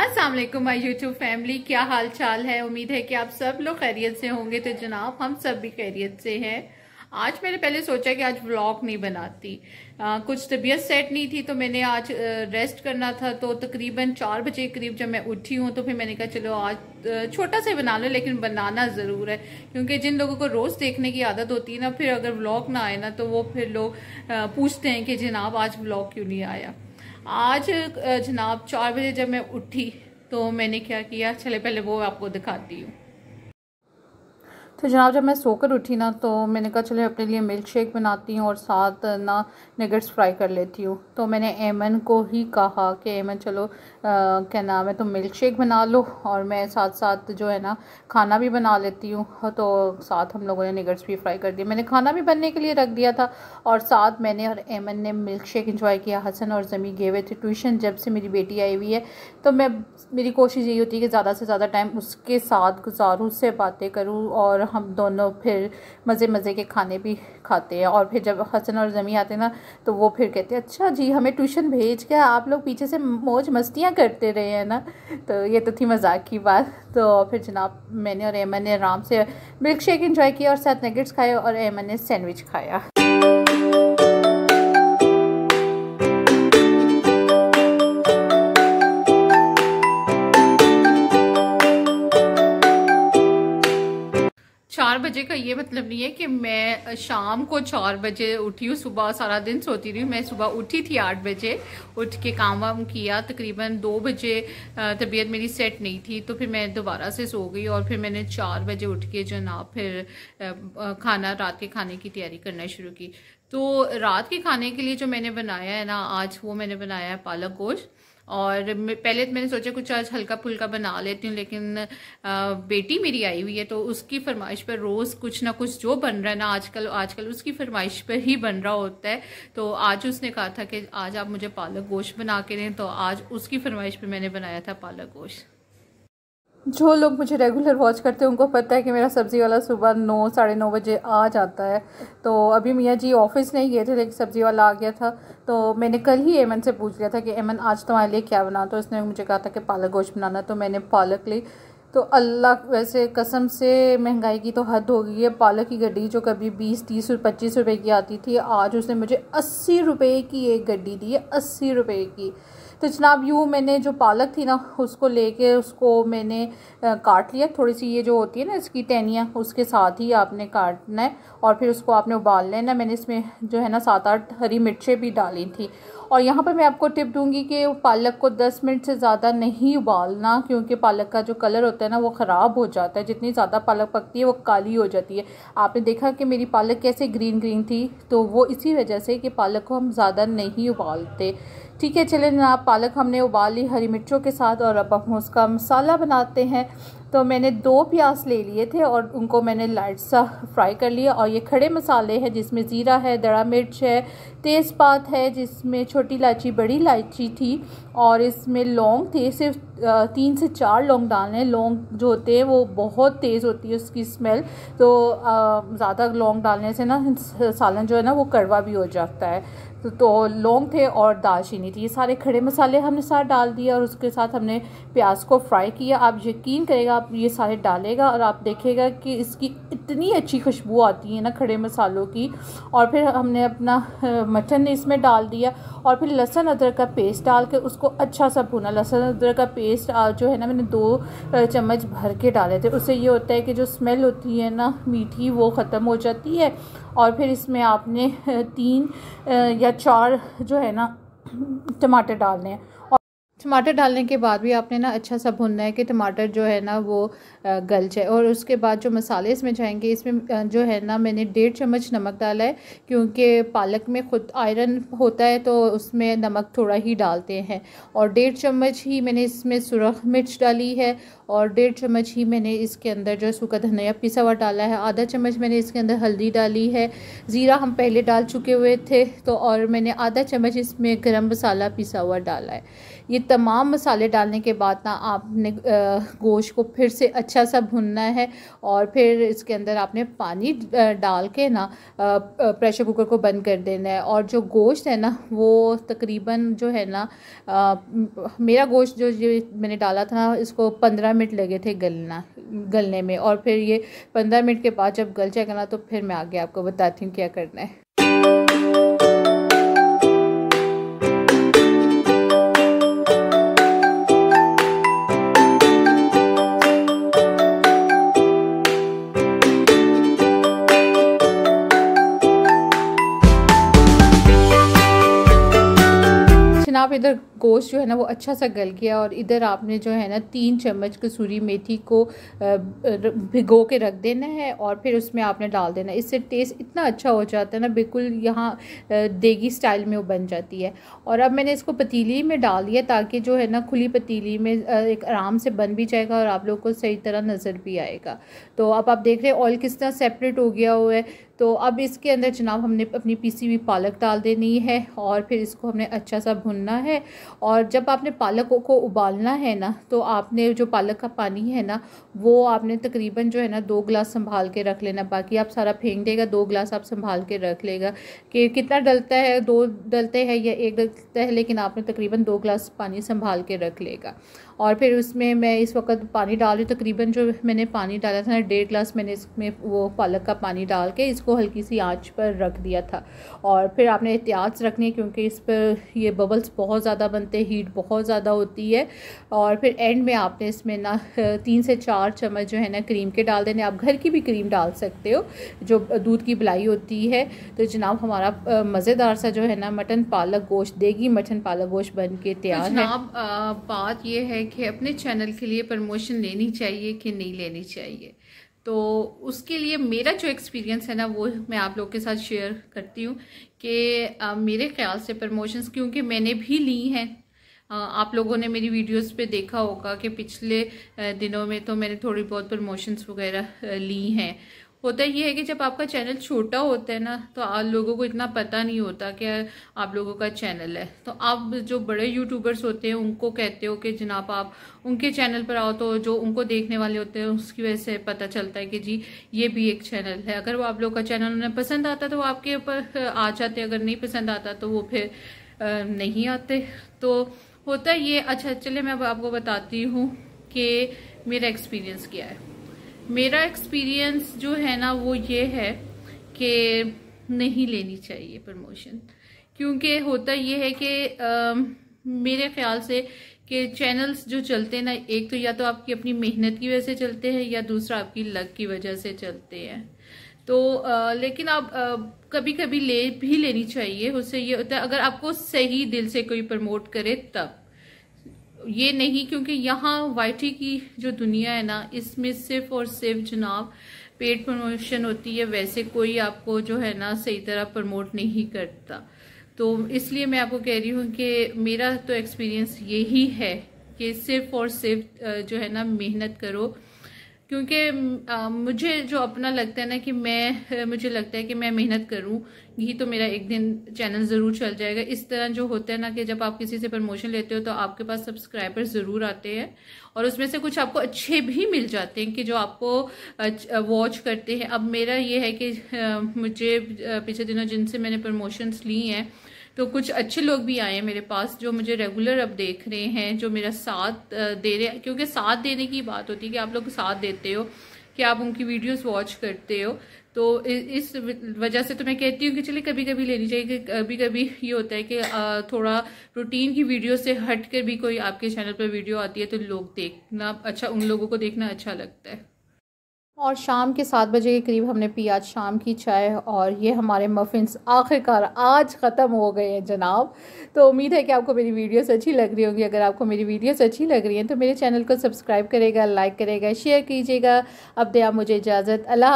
Aslam my YouTube family क्या हाल चाल है उम्मीद है कि आप सब लोग खैरियत से होंगे तो जनाब हम सब भी खैरियत से हैं आज मैंने पहले सोचा कि आज व्लॉग नहीं बनाती आ, कुछ तबीयत सेट नहीं थी तो मैंने आज रेस्ट करना था तो तकरीबन चार बजे के करीब जब मैं उठी हूँ तो फिर मैंने कहा चलो आज छोटा सा बना लो लेकिन बनाना ज़रूर है क्योंकि जिन लोगों को रोज़ देखने की आदत होती है ना फिर अगर व्लॉग ना आए ना तो वो फिर लोग पूछते हैं कि जनाब आज ब्लॉग क्यों नहीं आया आज जनाब चार बजे जब मैं उठी तो मैंने क्या किया चले पहले वो आपको दिखाती हूँ तो जनाब जब मैं सोकर उठी ना तो मैंने कहा चले अपने लिए मिल्क शेक बनाती हूँ और साथ ना नगेट्स फ्राई कर लेती हूँ तो मैंने एमन को ही कहा कि एमन चलो क्या नाम है तुम तो मिल्क शेक बना लो और मैं साथ साथ जो है ना खाना भी बना लेती हूँ तो साथ हम लोगों ने नगेट्स भी फ्राई कर दिए मैंने खाना भी बनने के लिए रख दिया था और साथ मैंने और एमन ने मिल्क शेक इंजॉय किया हसन और ज़मी गए हुए थे ट्यूशन जब से मेरी बेटी आई हुई है तो मैं मेरी कोशिश यही होती है कि ज़्यादा से ज़्यादा टाइम उसके साथ गुजारूँ उससे बातें करूँ और हम दोनों फिर मज़े मज़े के खाने भी खाते हैं और फिर जब हसन और जमी आते ना तो वो फिर कहते हैं अच्छा जी हमें ट्यूशन भेज के आप लोग पीछे से मौज मस्तियाँ करते रहे हैं ना तो ये तो थी मजाक की बात तो फिर जनाब मैंने और एमन ने आराम से मिल्क शेक इन्जॉय किया और साथ नगेट्स खाए और एमन ने सैंडविच खाया बजे का ये मतलब नहीं है कि मैं शाम को चार बजे उठी हूँ सुबह सारा दिन सोती रही मैं सुबह उठी थी आठ बजे उठ के काम वाम किया तकरीबन दो बजे तबीयत मेरी सेट नहीं थी तो फिर मैं दोबारा से सो गई और फिर मैंने चार बजे उठ के जो ना फिर खाना रात के खाने की तैयारी करना शुरू की तो रात के खाने के लिए जो मैंने बनाया है ना आज वो मैंने बनाया है पालक गोश्त और पहले तो मैंने सोचा कुछ आज हल्का फुल्का बना लेती हूँ लेकिन आ, बेटी मेरी आई हुई है तो उसकी फरमाइश पर रोज़ कुछ ना कुछ जो बन रहा है ना आजकल आजकल उसकी फरमाइश पर ही बन रहा होता है तो आज उसने कहा था कि आज आप मुझे पालक गोश्त बना के दें तो आज उसकी फरमाइश पर मैंने बनाया था पालक गोश्त जो लोग मुझे रेगुलर वॉच करते हैं उनको पता है कि मेरा सब्ज़ी वाला सुबह नौ साढ़े नौ बजे आ जाता है तो अभी मियाँ जी ऑफिस नहीं गए थे लेकिन सब्ज़ी वाला आ गया था तो मैंने कल ही एमन से पूछ लिया था कि एमन आज तुम्हारे लिए क्या बना तो उसने मुझे कहा था कि पालक गोश्त बनाना तो मैंने पालक ली तो अल्लाह वैसे कसम से महंगाई की तो हद हो गई है पालक की गड्डी जो कभी बीस तीस और पच्चीस रुपये की आती थी आज उसने मुझे अस्सी रुपये की एक गड्डी दी है अस्सी रुपये की तो जनाब यूँ मैंने जो पालक थी ना उसको लेके उसको मैंने काट लिया थोड़ी सी ये जो होती है ना इसकी टहनियाँ उसके साथ ही आपने काटना है और फिर उसको आपने उबाल लेना मैंने इसमें जो है ना सात आठ हरी मिर्चें भी डाली थी और यहाँ पर मैं आपको टिप दूँगी कि पालक को दस मिनट से ज़्यादा नहीं उबालना क्योंकि पालक का जो कलर होता है ना वो ख़राब हो जाता है जितनी ज़्यादा पालक पकती है वो काली हो जाती है आपने देखा कि मेरी पालक कैसे ग्रीन ग्रीन थी तो वो इसी वजह से कि पालक को हम ज़्यादा नहीं उबालते ठीक है चले जनाब पालक हमने उबाल ली हरी मिर्चों के साथ और अब हम उसका मसाला बनाते हैं तो मैंने दो प्याज ले लिए थे और उनको मैंने लाइट सा फ्राई कर लिया और ये खड़े मसाले हैं जिसमें ज़ीरा है दड़ा मिर्च है तेज़पात है जिसमें छोटी इलायची बड़ी इलायची थी और इसमें लौंग थी सिर्फ तीन से चार लौंग डाल लें लौंग जो होते हैं वो बहुत तेज़ होती है उसकी स्मेल तो ज़्यादा लौंग डालने से ना सालन जो है ना वो कड़वा भी हो जाता है तो, तो लौंग थे और दालचीनी थी ये सारे खड़े मसाले हमने साथ डाल दिए और उसके साथ हमने प्याज को फ्राई किया आप यकीन करेगा आप ये सारे डालेगा और आप देखेगा कि इसकी इतनी अच्छी खुशबू आती है ना खड़े मसालों की और फिर हमने अपना मटन इसमें डाल दिया और फिर लहसन अदरक का पेस्ट डाल के उसको अच्छा सा भुना लहसन अदरक का पेस्ट पेस्ट जो है ना मैंने दो चम्मच भर के डाले थे उससे ये होता है कि जो स्मेल होती है ना मीठी वो ख़त्म हो जाती है और फिर इसमें आपने तीन या चार जो है ना टमाटर डालने हैं टमाटर डालने के बाद भी आपने ना अच्छा सा भुनना है कि टमाटर जो है ना वो गल जाए और उसके बाद जो मसाले इसमें जाएंगे इसमें जो है ना मैंने डेढ़ चम्मच नमक डाला है क्योंकि पालक में खुद आयरन होता है तो उसमें नमक थोड़ा ही डालते हैं और डेढ़ चम्मच ही मैंने इसमें सुरख मिर्च डाली है और डेढ़ चम्मच ही मैंने इसके अंदर जो है सूखा धनिया पिसा हुआ डाला है आधा चम्मच मैंने इसके अंदर हल्दी डाली है ज़ीरा हम पहले डाल चुके हुए थे तो और मैंने आधा चम्मच इसमें गर्म मसाला पिसा हुआ डाला है ये तमाम मसाले डालने के बाद ना आपने गोश्त को फिर से अच्छा सा भुनना है और फिर इसके अंदर आपने पानी डाल के ना प्रेशर कुकर को बंद कर देना है और जो गोश्त है ना वो तकरीबन जो है ना मेरा गोश्त जो ये मैंने डाला था ना इसको पंद्रह मिनट लगे थे गलना गलने में और फिर ये पंद्रह मिनट के बाद जब गल जाएगा ना तो फिर मैं आगे आपको बताती हूँ क्या करना है गोश्त जो है ना वो अच्छा सा गल गया और इधर आपने जो है ना तीन चम्मच कसूरी मेथी को भिगो के रख देना है और फिर उसमें आपने डाल देना इससे टेस्ट इतना अच्छा हो जाता है ना बिल्कुल यहाँ देगी स्टाइल में वो बन जाती है और अब मैंने इसको पतीली में डाल दिया ताकि जो है ना खुली पतीली में एक आराम से बन भी जाएगा और आप लोग को सही तरह नज़र भी आएगा तो अब आप देख रहे हैं ऑयल किस तरह सेपरेट हो गया हुआ है तो अब इसके अंदर जनाब हमने अपनी पीसी हुई पालक डाल देनी है और फिर इसको हमने अच्छा सा भुनना है और जब आपने पालक को उबालना है ना तो आपने जो पालक का पानी है ना वो आपने तकरीबन जो है ना दो ग्लास संभाल के रख लेना बाकी आप सारा फेंक देगा दो गिलास आप संभाल के रख लेगा कि कितना डलता है दो डलते हैं या एक डलता है लेकिन आपने तकरीबन दो ग्लास पानी संभाल के रख लेगा और फिर उसमें मैं इस वक्त पानी डाल रही हूँ तकरीबन जो मैंने पानी डाला था ना डेढ़ ग्लास मैंने इसमें वो पालक का पानी डाल के इसको हल्की सी आँच पर रख दिया था और फिर आपने एहतियात रखनी है क्योंकि इस पर ये बबल्स बहुत ज़्यादा बनते हैं हीट बहुत ज़्यादा होती है और फिर एंड में आपने इसमें ना तीन से चार चम्मच जो है ना क्रीम के डाल देने आप घर की भी क्रीम डाल सकते हो जो दूध की बलाई होती है तो जनाब हमारा मज़ेदार सा जो है ना मटन पालक गोश्त देगी मटन पालक गोश्त बन के तैयार है जनाब बात यह है है कि अपने चैनल के लिए प्रमोशन लेनी चाहिए कि नहीं लेनी चाहिए तो उसके लिए मेरा जो एक्सपीरियंस है ना वो मैं आप लोग के साथ शेयर करती हूँ कि मेरे ख्याल से प्रमोशंस क्योंकि मैंने भी ली हैं आप लोगों ने मेरी वीडियोस पे देखा होगा कि पिछले दिनों में तो मैंने थोड़ी बहुत प्रमोशंस वगैरह ली हैं होता ये है कि जब आपका चैनल छोटा होता है ना तो आप लोगों को इतना पता नहीं होता कि आप लोगों का चैनल है तो आप जो बड़े यूट्यूबर्स होते हैं उनको कहते हो कि जनाब आप उनके चैनल पर आओ तो जो उनको देखने वाले होते हैं उसकी वजह से पता चलता है कि जी ये भी एक चैनल है अगर वो आप लोग का चैनल उन्हें पसंद आता तो वो आपके ऊपर आ जाते अगर नहीं पसंद आता तो वो फिर नहीं आते तो होता ये अच्छा चलिए मैं आपको बताती हूँ कि मेरा एक्सपीरियंस क्या है मेरा एक्सपीरियंस जो है ना वो ये है कि नहीं लेनी चाहिए प्रमोशन क्योंकि होता ये है कि मेरे ख्याल से कि चैनल्स जो चलते हैं ना एक तो या तो आपकी अपनी मेहनत की वजह से चलते हैं या दूसरा आपकी लक की वजह से चलते हैं तो आ, लेकिन आप आ, कभी कभी ले भी लेनी चाहिए उससे ये होता है अगर आपको सही दिल से कोई प्रमोट करे तब ये नहीं क्योंकि यहाँ वाइटी की जो दुनिया है ना इसमें सिर्फ और सिर्फ जनाब पेड प्रमोशन होती है वैसे कोई आपको जो है ना सही तरह प्रमोट नहीं करता तो इसलिए मैं आपको कह रही हूँ कि मेरा तो एक्सपीरियंस यही है कि सिर्फ और सिर्फ जो है ना मेहनत करो क्योंकि मुझे जो अपना लगता है ना कि मैं मुझे लगता है कि मैं मेहनत करूं ही तो मेरा एक दिन चैनल ज़रूर चल जाएगा इस तरह जो होता है ना कि जब आप किसी से प्रमोशन लेते हो तो आपके पास सब्सक्राइबर ज़रूर आते हैं और उसमें से कुछ आपको अच्छे भी मिल जाते हैं कि जो आपको वॉच करते हैं अब मेरा ये है कि मुझे पिछले दिनों जिनसे मैंने प्रमोशंस ली हैं तो कुछ अच्छे लोग भी आए हैं मेरे पास जो मुझे रेगुलर अब देख रहे हैं जो मेरा साथ दे रहे हैं क्योंकि साथ देने की बात होती है कि आप लोग साथ देते हो कि आप उनकी वीडियोस वॉच करते हो तो इस वजह से तो मैं कहती हूँ कि चलिए कभी कभी लेनी चाहिए कि कभी कभी ये होता है कि थोड़ा रूटीन की वीडियो से हट कर भी कोई आपके चैनल पर वीडियो आती है तो लोग देखना अच्छा उन लोगों को देखना अच्छा लगता है और शाम के सात बजे के करीब हमने पी आज शाम की चाय और ये हमारे मफ़िन्स आखिरकार आज ख़त्म हो गए हैं जनाब तो उम्मीद है कि आपको मेरी वीडियोस अच्छी लग रही होंगी अगर आपको मेरी वीडियोस अच्छी लग रही हैं तो मेरे चैनल को सब्सक्राइब करेगा लाइक करेगा शेयर कीजिएगा अब दे आप मुझे इजाज़त अल्लाह